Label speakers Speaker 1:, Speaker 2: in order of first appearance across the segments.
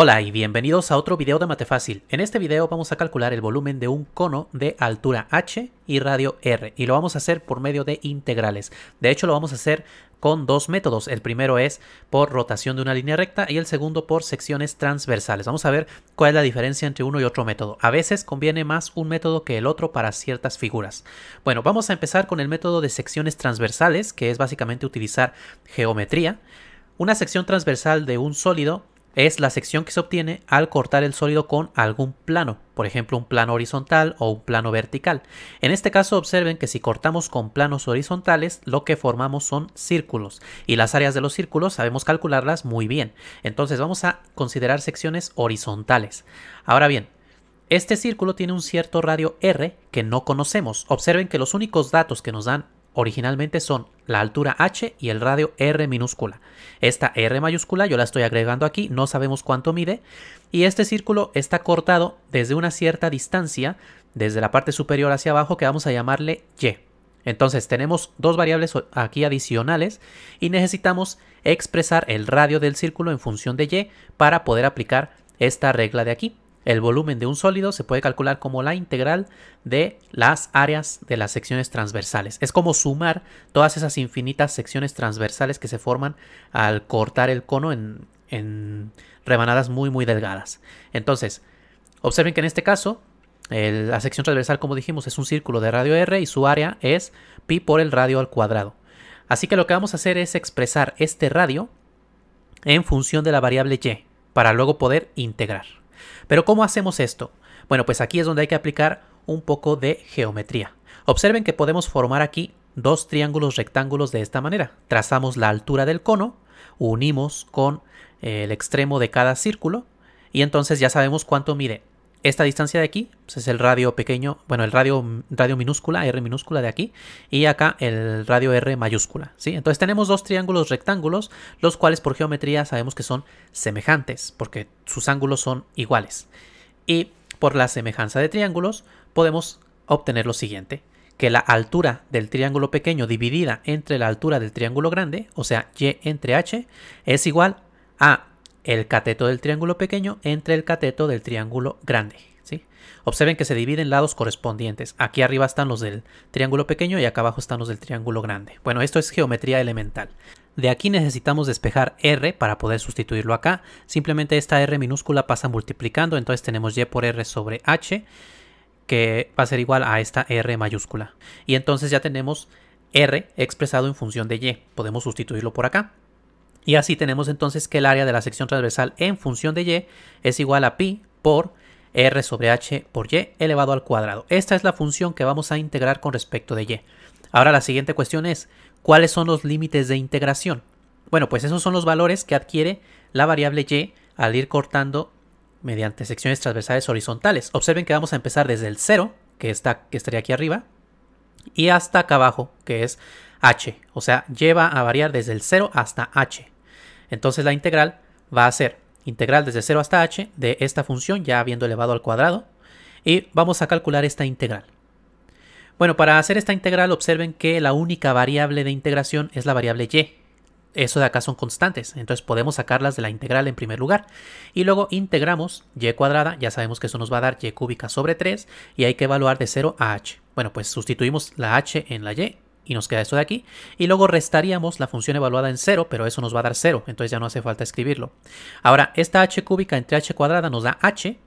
Speaker 1: Hola y bienvenidos a otro video de Mate Fácil. En este video vamos a calcular el volumen de un cono de altura h y radio r y lo vamos a hacer por medio de integrales. De hecho lo vamos a hacer con dos métodos. El primero es por rotación de una línea recta y el segundo por secciones transversales. Vamos a ver cuál es la diferencia entre uno y otro método. A veces conviene más un método que el otro para ciertas figuras. Bueno, vamos a empezar con el método de secciones transversales, que es básicamente utilizar geometría. Una sección transversal de un sólido es la sección que se obtiene al cortar el sólido con algún plano, por ejemplo un plano horizontal o un plano vertical. En este caso observen que si cortamos con planos horizontales lo que formamos son círculos y las áreas de los círculos sabemos calcularlas muy bien. Entonces vamos a considerar secciones horizontales. Ahora bien, este círculo tiene un cierto radio R que no conocemos. Observen que los únicos datos que nos dan originalmente son la altura h y el radio r minúscula. Esta r mayúscula yo la estoy agregando aquí, no sabemos cuánto mide, y este círculo está cortado desde una cierta distancia, desde la parte superior hacia abajo, que vamos a llamarle y. Entonces tenemos dos variables aquí adicionales y necesitamos expresar el radio del círculo en función de y para poder aplicar esta regla de aquí. El volumen de un sólido se puede calcular como la integral de las áreas de las secciones transversales. Es como sumar todas esas infinitas secciones transversales que se forman al cortar el cono en, rebanadas muy muy delgadas. Entonces, observen que en este caso la sección transversal, como dijimos, es un círculo de radio r y su área es pi por el radio al cuadrado. Así que lo que vamos a hacer es expresar este radio en función de la variable y para luego poder integrar. Pero ¿cómo hacemos esto? Bueno, pues aquí es donde hay que aplicar un poco de geometría. Observen que podemos formar aquí dos triángulos rectángulos de esta manera. Trazamos la altura del cono, unimos con eh, el extremo de cada círculo y entonces ya sabemos cuánto mide esta distancia de aquí pues, es el radio pequeño, bueno, el radio, radio minúscula, R minúscula de aquí, y acá el radio R mayúscula, ¿sí? Entonces tenemos dos triángulos rectángulos, los cuales por geometría sabemos que son semejantes, porque sus ángulos son iguales. Y por la semejanza de triángulos podemos obtener lo siguiente, que la altura del triángulo pequeño dividida entre la altura del triángulo grande, o sea, Y entre H, es igual a el cateto del triángulo pequeño entre el cateto del triángulo grande. ¿sí? Observen que se dividen lados correspondientes. Aquí arriba están los del triángulo pequeño y acá abajo están los del triángulo grande. Bueno, esto es geometría elemental. De aquí necesitamos despejar R para poder sustituirlo acá. Simplemente esta R minúscula pasa multiplicando, entonces tenemos Y por R sobre H, que va a ser igual a esta R mayúscula. Y entonces ya tenemos R expresado en función de Y. Podemos sustituirlo por acá. Y así tenemos entonces que el área de la sección transversal en función de y es igual a pi por r sobre h por y elevado al cuadrado. Esta es la función que vamos a integrar con respecto de y. Ahora la siguiente cuestión es, ¿cuáles son los límites de integración? Bueno, pues esos son los valores que adquiere la variable y al ir cortando mediante secciones transversales horizontales. Observen que vamos a empezar desde el 0, que, está, que estaría aquí arriba, y hasta acá abajo, que es h. O sea, lleva a variar desde el 0 hasta h. Entonces la integral va a ser integral desde 0 hasta h de esta función ya habiendo elevado al cuadrado y vamos a calcular esta integral. Bueno, para hacer esta integral observen que la única variable de integración es la variable y. Eso de acá son constantes, entonces podemos sacarlas de la integral en primer lugar. Y luego integramos y cuadrada, ya sabemos que eso nos va a dar y cúbica sobre 3 y hay que evaluar de 0 a h. Bueno, pues sustituimos la h en la y y nos queda esto de aquí. Y luego restaríamos la función evaluada en 0, pero eso nos va a dar 0, entonces ya no hace falta escribirlo. Ahora, esta h cúbica entre h cuadrada nos da h,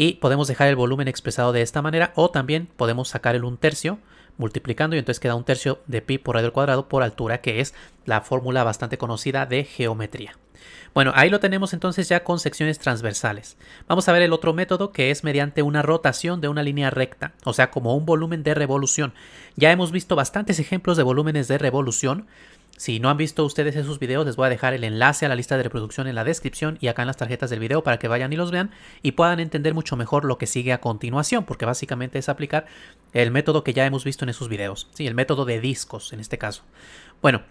Speaker 1: y podemos dejar el volumen expresado de esta manera, o también podemos sacar el 1 tercio multiplicando y entonces queda un tercio de pi por radio al cuadrado por altura, que es la fórmula bastante conocida de geometría. Bueno, ahí lo tenemos entonces ya con secciones transversales. Vamos a ver el otro método que es mediante una rotación de una línea recta, o sea, como un volumen de revolución. Ya hemos visto bastantes ejemplos de volúmenes de revolución si no han visto ustedes esos videos, les voy a dejar el enlace a la lista de reproducción en la descripción y acá en las tarjetas del video para que vayan y los vean y puedan entender mucho mejor lo que sigue a continuación, porque básicamente es aplicar el método que ya hemos visto en esos videos, ¿sí? el método de discos en este caso. Bueno,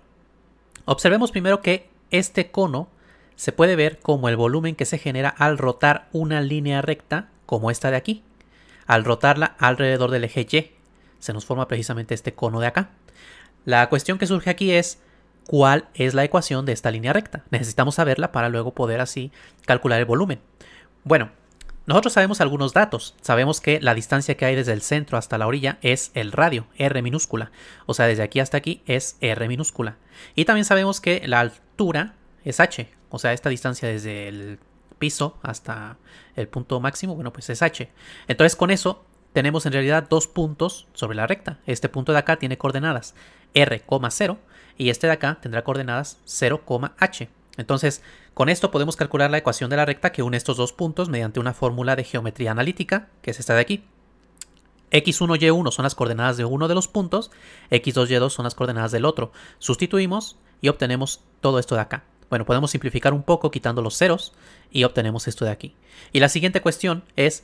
Speaker 1: observemos primero que este cono se puede ver como el volumen que se genera al rotar una línea recta como esta de aquí, al rotarla alrededor del eje Y. Se nos forma precisamente este cono de acá. La cuestión que surge aquí es cuál es la ecuación de esta línea recta. Necesitamos saberla para luego poder así calcular el volumen. Bueno, nosotros sabemos algunos datos. Sabemos que la distancia que hay desde el centro hasta la orilla es el radio, r minúscula. O sea, desde aquí hasta aquí es r minúscula. Y también sabemos que la altura es h. O sea, esta distancia desde el piso hasta el punto máximo, bueno, pues es h. Entonces con eso tenemos en realidad dos puntos sobre la recta. Este punto de acá tiene coordenadas r,0 y este de acá tendrá coordenadas 0, h Entonces, con esto podemos calcular la ecuación de la recta que une estos dos puntos mediante una fórmula de geometría analítica, que es esta de aquí. X1, Y1 son las coordenadas de uno de los puntos, X2, Y2 son las coordenadas del otro. Sustituimos y obtenemos todo esto de acá. Bueno, podemos simplificar un poco quitando los ceros y obtenemos esto de aquí. Y la siguiente cuestión es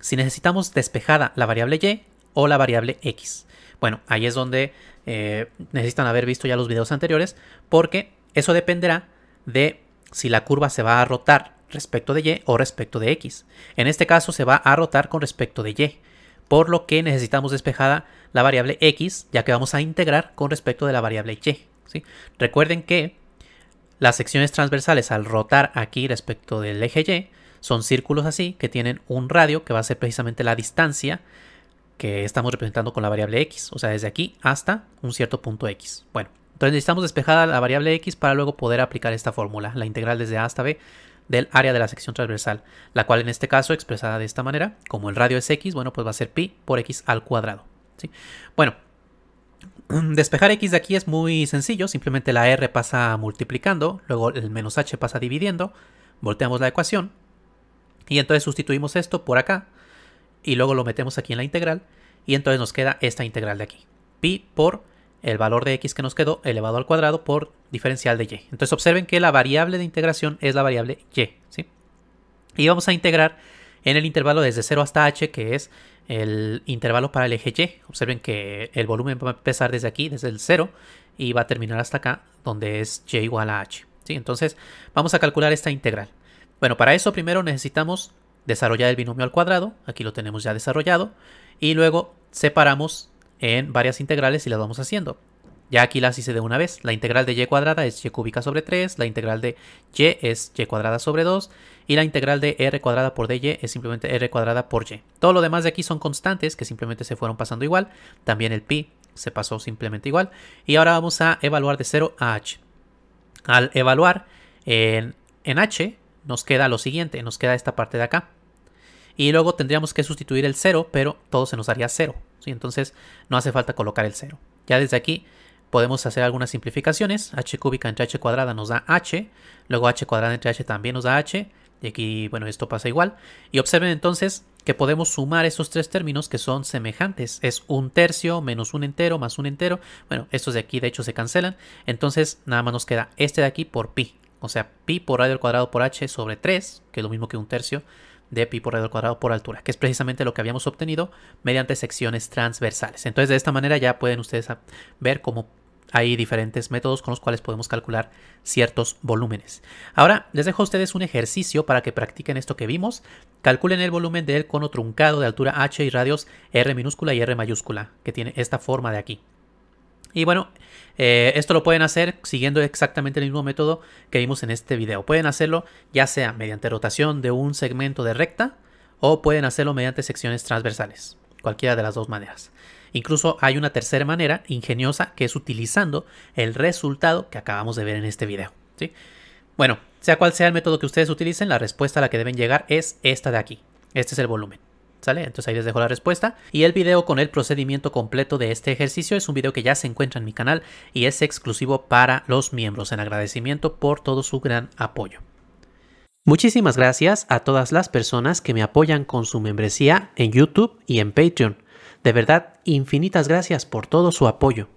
Speaker 1: si necesitamos despejada la variable Y o la variable X. Bueno, ahí es donde eh, necesitan haber visto ya los videos anteriores, porque eso dependerá de si la curva se va a rotar respecto de Y o respecto de X. En este caso se va a rotar con respecto de Y, por lo que necesitamos despejada la variable X, ya que vamos a integrar con respecto de la variable Y. Recuerden que las secciones transversales al rotar aquí respecto del eje Y son círculos así que tienen un radio que va a ser precisamente la distancia que estamos representando con la variable x, o sea, desde aquí hasta un cierto punto x. Bueno, entonces necesitamos despejada la variable x para luego poder aplicar esta fórmula, la integral desde a hasta b del área de la sección transversal, la cual en este caso expresada de esta manera, como el radio es x, bueno, pues va a ser pi por x al cuadrado. ¿sí? Bueno, despejar x de aquí es muy sencillo, simplemente la r pasa multiplicando, luego el menos h pasa dividiendo, volteamos la ecuación, y entonces sustituimos esto por acá, y luego lo metemos aquí en la integral y entonces nos queda esta integral de aquí. Pi por el valor de x que nos quedó elevado al cuadrado por diferencial de y. Entonces observen que la variable de integración es la variable y. ¿sí? Y vamos a integrar en el intervalo desde 0 hasta h, que es el intervalo para el eje y. Observen que el volumen va a empezar desde aquí, desde el 0, y va a terminar hasta acá, donde es y igual a h. ¿sí? Entonces vamos a calcular esta integral. Bueno, para eso primero necesitamos desarrollar el binomio al cuadrado, aquí lo tenemos ya desarrollado, y luego separamos en varias integrales y las vamos haciendo. Ya aquí las hice de una vez, la integral de y cuadrada es y cúbica sobre 3, la integral de y es y cuadrada sobre 2, y la integral de r cuadrada por dy es simplemente r cuadrada por y. Todo lo demás de aquí son constantes que simplemente se fueron pasando igual, también el pi se pasó simplemente igual, y ahora vamos a evaluar de 0 a h. Al evaluar en, en h nos queda lo siguiente, nos queda esta parte de acá. Y luego tendríamos que sustituir el 0, pero todo se nos haría 0. ¿sí? Entonces no hace falta colocar el 0. Ya desde aquí podemos hacer algunas simplificaciones. h cúbica entre h cuadrada nos da h. Luego h cuadrada entre h también nos da h. Y aquí, bueno, esto pasa igual. Y observen entonces que podemos sumar esos tres términos que son semejantes. Es un tercio menos un entero más un entero. Bueno, estos de aquí de hecho se cancelan. Entonces nada más nos queda este de aquí por pi. O sea, pi por radio al cuadrado por h sobre 3, que es lo mismo que un tercio de pi por radio al cuadrado por altura, que es precisamente lo que habíamos obtenido mediante secciones transversales. Entonces de esta manera ya pueden ustedes ver cómo hay diferentes métodos con los cuales podemos calcular ciertos volúmenes. Ahora les dejo a ustedes un ejercicio para que practiquen esto que vimos. Calculen el volumen del cono truncado de altura h y radios r minúscula y r mayúscula, que tiene esta forma de aquí. Y bueno, eh, esto lo pueden hacer siguiendo exactamente el mismo método que vimos en este video. Pueden hacerlo ya sea mediante rotación de un segmento de recta o pueden hacerlo mediante secciones transversales, cualquiera de las dos maneras. Incluso hay una tercera manera ingeniosa que es utilizando el resultado que acabamos de ver en este video. ¿sí? Bueno, sea cual sea el método que ustedes utilicen, la respuesta a la que deben llegar es esta de aquí. Este es el volumen. Entonces ahí les dejo la respuesta. Y el video con el procedimiento completo de este ejercicio es un video que ya se encuentra en mi canal y es exclusivo para los miembros en agradecimiento por todo su gran apoyo. Muchísimas gracias a todas las personas que me apoyan con su membresía en YouTube y en Patreon. De verdad, infinitas gracias por todo su apoyo.